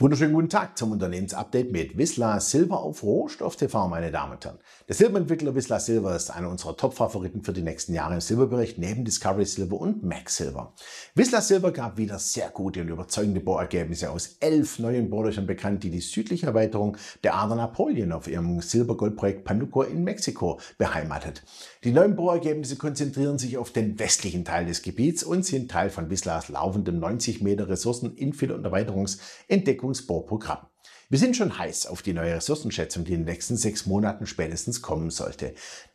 Wunderschönen guten Tag zum Unternehmensupdate mit Wisla Silber auf Rohstoff TV, meine Damen und Herren. Der Silberentwickler Wisla Silber ist einer unserer Top-Favoriten für die nächsten Jahre im Silberbericht neben Discovery Silber und Max Silber. Wisla Silber gab wieder sehr gute und überzeugende Bohrergebnisse aus elf neuen Bohrlöchern bekannt, die die südliche Erweiterung der Ader Napoleon auf ihrem Silbergoldprojekt Panuco in Mexiko beheimatet. Die neuen Bohrergebnisse konzentrieren sich auf den westlichen Teil des Gebiets und sind Teil von Wislas laufendem 90 Meter Ressourcen-Infill- und Erweiterungsentdeckung Erdölbergwertungsbohrprogramm. Wir sind schon heiß auf die neue Ressourcenschätzung, die in den nächsten sechs Monaten spätestens kommen sollte.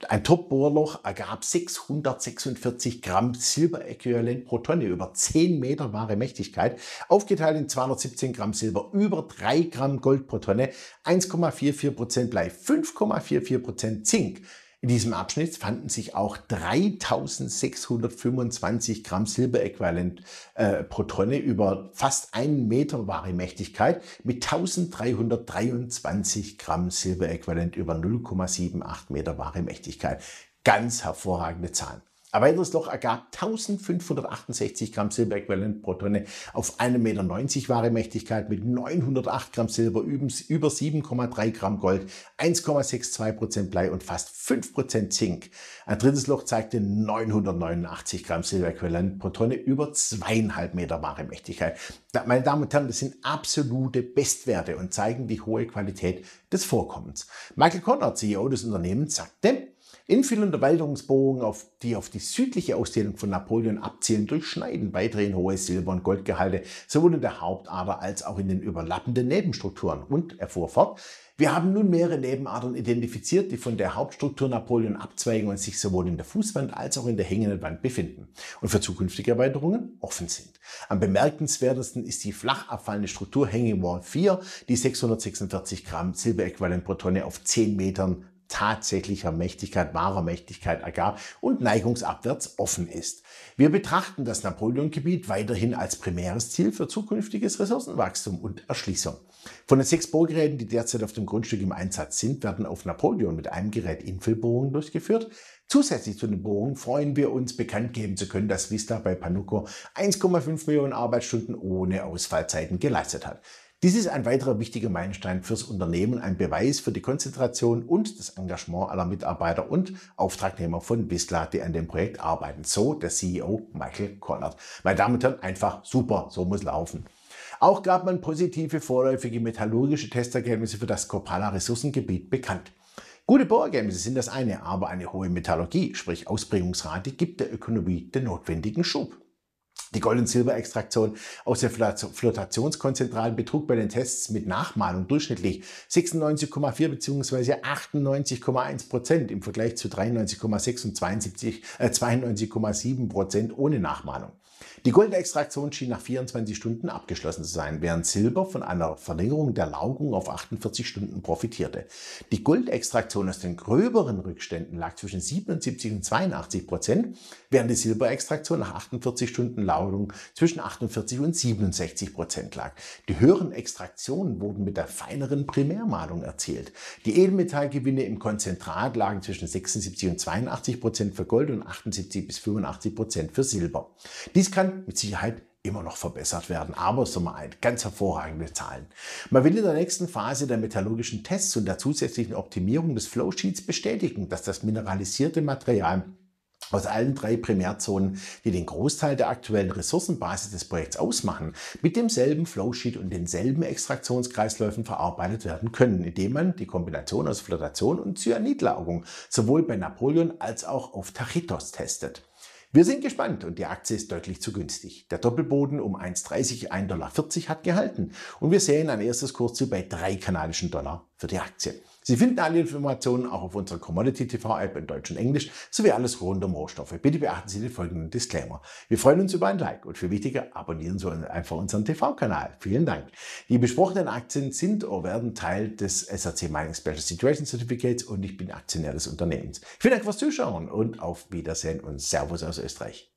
Ein Top-Bohrloch ergab 646 Gramm Silberäquivalent pro Tonne über 10 Meter wahre Mächtigkeit, aufgeteilt in 217 Gramm Silber, über 3 Gramm Gold pro Tonne, 1,44 Prozent Blei, 5,44 Prozent Zink, in diesem Abschnitt fanden sich auch 3625 Gramm Silberäquivalent äh, pro Tonne über fast einen Meter wahre Mächtigkeit mit 1323 Gramm Silberäquivalent über 0,78 Meter wahre Mächtigkeit. Ganz hervorragende Zahlen. Ein weiteres Loch ergab 1568 Gramm Silber äquivalent pro Tonne auf 1,90 Meter wahre Mächtigkeit mit 908 Gramm Silber, über 7,3 Gramm Gold, 1,62 Prozent Blei und fast 5 Prozent Zink. Ein drittes Loch zeigte 989 Gramm Silber äquivalent pro Tonne, über zweieinhalb Meter wahre Mächtigkeit. Meine Damen und Herren, das sind absolute Bestwerte und zeigen die hohe Qualität des Vorkommens. Michael Conrad, CEO des Unternehmens, sagte, Infillende Walderungsbohrungen, auf die auf die südliche Ausdehnung von Napoleon abzielen, durchschneiden weiterhin hohe Silber- und Goldgehalte, sowohl in der Hauptader als auch in den überlappenden Nebenstrukturen. Und er fuhr fort, wir haben nun mehrere Nebenadern identifiziert, die von der Hauptstruktur Napoleon abzweigen und sich sowohl in der Fußwand als auch in der hängenden Wand befinden und für zukünftige Erweiterungen offen sind. Am bemerkenswertesten ist die flach abfallende Struktur Hanging Wall 4, die 646 Gramm Silberäquivalent pro Tonne auf 10 Metern tatsächlicher Mächtigkeit, wahrer Mächtigkeit ergab und neigungsabwärts offen ist. Wir betrachten das Napoleon-Gebiet weiterhin als primäres Ziel für zukünftiges Ressourcenwachstum und Erschließung. Von den sechs Bohrgeräten, die derzeit auf dem Grundstück im Einsatz sind, werden auf Napoleon mit einem Gerät infill durchgeführt. Zusätzlich zu den Bohrungen freuen wir uns, bekannt geben zu können, dass Vista bei Panuco 1,5 Millionen Arbeitsstunden ohne Ausfallzeiten geleistet hat. Dies ist ein weiterer wichtiger Meilenstein fürs Unternehmen, ein Beweis für die Konzentration und das Engagement aller Mitarbeiter und Auftragnehmer von Bisla, die an dem Projekt arbeiten. So der CEO Michael Collard. Meine Damen und Herren, einfach super, so muss laufen. Auch gab man positive vorläufige metallurgische Testergebnisse für das Kopala Ressourcengebiet bekannt. Gute Bohrergebnisse sind das eine, aber eine hohe Metallurgie, sprich Ausbringungsrate, gibt der Ökonomie den notwendigen Schub. Die Gold- und Silberextraktion aus der Flotationskonzentral betrug bei den Tests mit Nachmalung durchschnittlich 96,4 bzw. 98,1 Prozent im Vergleich zu 93,6 und 72,7 äh, Prozent ohne Nachmalung. Die Goldextraktion schien nach 24 Stunden abgeschlossen zu sein, während Silber von einer Verlängerung der Laugung auf 48 Stunden profitierte. Die Goldextraktion aus den gröberen Rückständen lag zwischen 77 und 82 Prozent, während die Silberextraktion nach 48 Stunden Laugung zwischen 48 und 67 Prozent lag. Die höheren Extraktionen wurden mit der feineren Primärmalung erzielt. Die Edelmetallgewinne im Konzentrat lagen zwischen 76 und 82 Prozent für Gold und 78 bis 85 Prozent für Silber. Dies kann mit Sicherheit immer noch verbessert werden. Aber es sind mal ein, ganz hervorragende Zahlen. Man will in der nächsten Phase der metallurgischen Tests und der zusätzlichen Optimierung des Flowsheets bestätigen, dass das mineralisierte Material aus allen drei Primärzonen, die den Großteil der aktuellen Ressourcenbasis des Projekts ausmachen, mit demselben Flowsheet und denselben Extraktionskreisläufen verarbeitet werden können, indem man die Kombination aus Flotation und Cyanidlagerung sowohl bei Napoleon als auch auf Tachitos testet. Wir sind gespannt und die Aktie ist deutlich zu günstig. Der Doppelboden um 1,30, 1,40 Dollar hat gehalten und wir sehen ein erstes Kursziel bei drei kanadischen Dollar für die Aktie. Sie finden alle Informationen auch auf unserer Commodity TV App in Deutsch und Englisch sowie alles rund um Rohstoffe. Bitte beachten Sie den folgenden Disclaimer. Wir freuen uns über ein Like und für wichtiger abonnieren Sie einfach unseren TV-Kanal. Vielen Dank. Die besprochenen Aktien sind oder werden Teil des SAC Mining Special Situation Certificates und ich bin Aktionär des Unternehmens. Vielen Dank fürs Zuschauen und auf Wiedersehen und Servus aus Österreich.